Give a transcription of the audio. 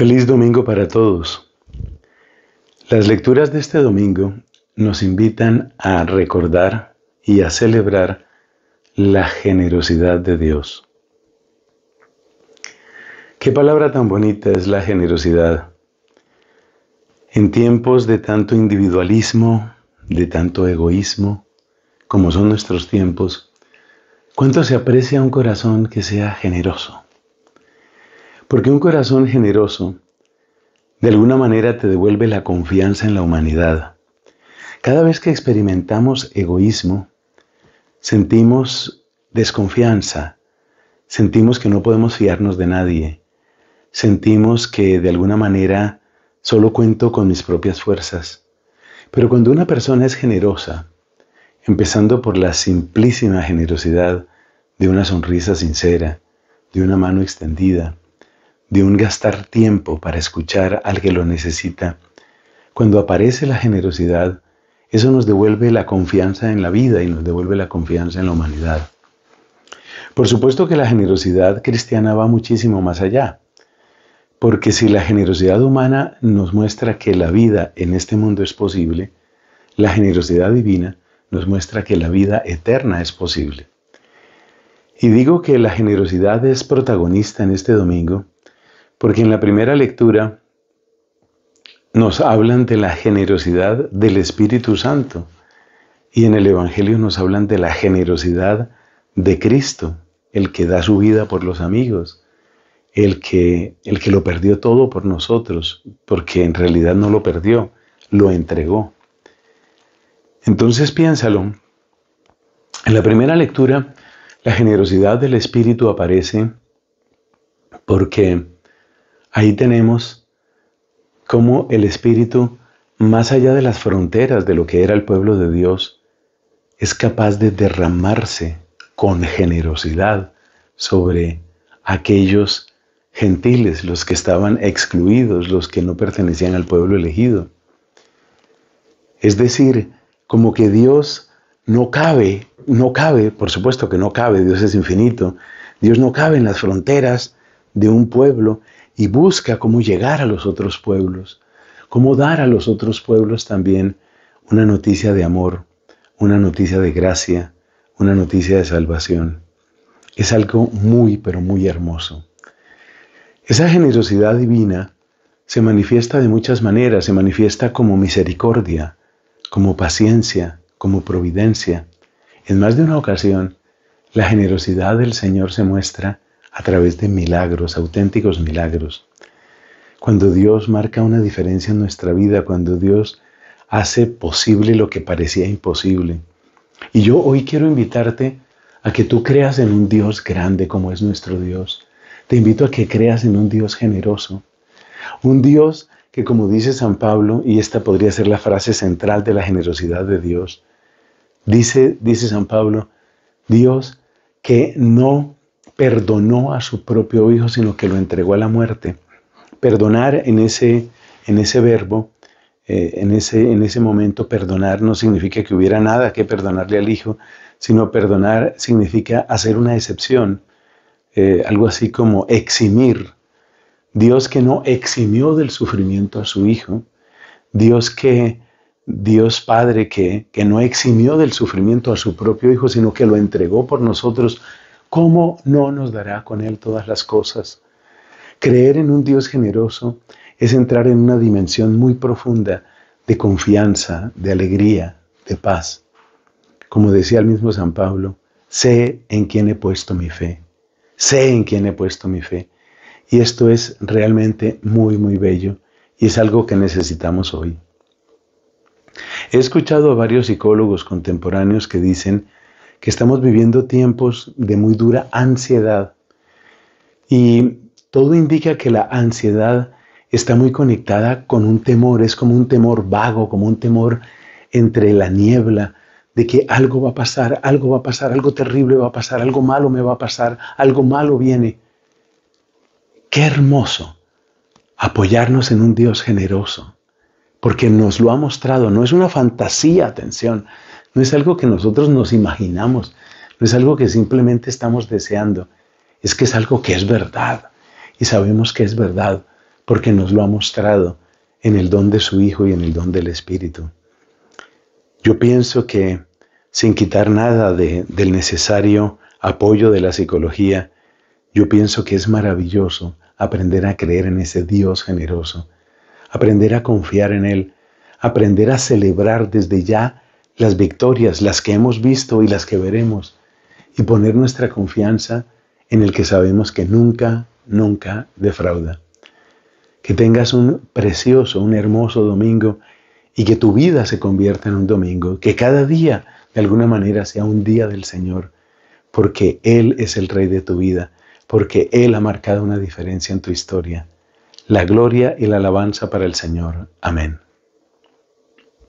Feliz domingo para todos. Las lecturas de este domingo nos invitan a recordar y a celebrar la generosidad de Dios. Qué palabra tan bonita es la generosidad. En tiempos de tanto individualismo, de tanto egoísmo, como son nuestros tiempos, ¿cuánto se aprecia un corazón que sea generoso? Porque un corazón generoso de alguna manera te devuelve la confianza en la humanidad. Cada vez que experimentamos egoísmo, sentimos desconfianza, sentimos que no podemos fiarnos de nadie, sentimos que de alguna manera solo cuento con mis propias fuerzas. Pero cuando una persona es generosa, empezando por la simplísima generosidad de una sonrisa sincera, de una mano extendida, de un gastar tiempo para escuchar al que lo necesita. Cuando aparece la generosidad, eso nos devuelve la confianza en la vida y nos devuelve la confianza en la humanidad. Por supuesto que la generosidad cristiana va muchísimo más allá, porque si la generosidad humana nos muestra que la vida en este mundo es posible, la generosidad divina nos muestra que la vida eterna es posible. Y digo que la generosidad es protagonista en este domingo porque en la primera lectura nos hablan de la generosidad del Espíritu Santo y en el Evangelio nos hablan de la generosidad de Cristo, el que da su vida por los amigos, el que, el que lo perdió todo por nosotros, porque en realidad no lo perdió, lo entregó. Entonces piénsalo. En la primera lectura, la generosidad del Espíritu aparece porque Ahí tenemos cómo el Espíritu, más allá de las fronteras de lo que era el pueblo de Dios, es capaz de derramarse con generosidad sobre aquellos gentiles, los que estaban excluidos, los que no pertenecían al pueblo elegido. Es decir, como que Dios no cabe, no cabe, por supuesto que no cabe, Dios es infinito, Dios no cabe en las fronteras de un pueblo y busca cómo llegar a los otros pueblos, cómo dar a los otros pueblos también una noticia de amor, una noticia de gracia, una noticia de salvación. Es algo muy, pero muy hermoso. Esa generosidad divina se manifiesta de muchas maneras, se manifiesta como misericordia, como paciencia, como providencia. En más de una ocasión, la generosidad del Señor se muestra a través de milagros, auténticos milagros. Cuando Dios marca una diferencia en nuestra vida, cuando Dios hace posible lo que parecía imposible. Y yo hoy quiero invitarte a que tú creas en un Dios grande como es nuestro Dios. Te invito a que creas en un Dios generoso. Un Dios que como dice San Pablo, y esta podría ser la frase central de la generosidad de Dios, dice, dice San Pablo, Dios que no perdonó a su propio hijo, sino que lo entregó a la muerte. Perdonar en ese, en ese verbo, eh, en, ese, en ese momento, perdonar no significa que hubiera nada que perdonarle al hijo, sino perdonar significa hacer una excepción, eh, algo así como eximir. Dios que no eximió del sufrimiento a su hijo, Dios que Dios Padre que, que, no eximió del sufrimiento a su propio Hijo, sino que lo entregó por nosotros ¿Cómo no nos dará con Él todas las cosas? Creer en un Dios generoso es entrar en una dimensión muy profunda de confianza, de alegría, de paz. Como decía el mismo San Pablo, sé en quién he puesto mi fe, sé en quién he puesto mi fe. Y esto es realmente muy, muy bello y es algo que necesitamos hoy. He escuchado a varios psicólogos contemporáneos que dicen que estamos viviendo tiempos de muy dura ansiedad. Y todo indica que la ansiedad está muy conectada con un temor, es como un temor vago, como un temor entre la niebla, de que algo va a pasar, algo va a pasar, algo terrible va a pasar, algo malo me va a pasar, algo malo viene. Qué hermoso apoyarnos en un Dios generoso, porque nos lo ha mostrado, no es una fantasía, atención, no es algo que nosotros nos imaginamos, no es algo que simplemente estamos deseando, es que es algo que es verdad y sabemos que es verdad porque nos lo ha mostrado en el don de su Hijo y en el don del Espíritu. Yo pienso que sin quitar nada del necesario apoyo de la psicología, yo pienso que es maravilloso aprender a creer en ese Dios generoso aprender a confiar en Él, aprender a celebrar desde ya las victorias, las que hemos visto y las que veremos, y poner nuestra confianza en el que sabemos que nunca, nunca defrauda. Que tengas un precioso, un hermoso domingo y que tu vida se convierta en un domingo, que cada día de alguna manera sea un día del Señor, porque Él es el Rey de tu vida, porque Él ha marcado una diferencia en tu historia la gloria y la alabanza para el Señor. Amén.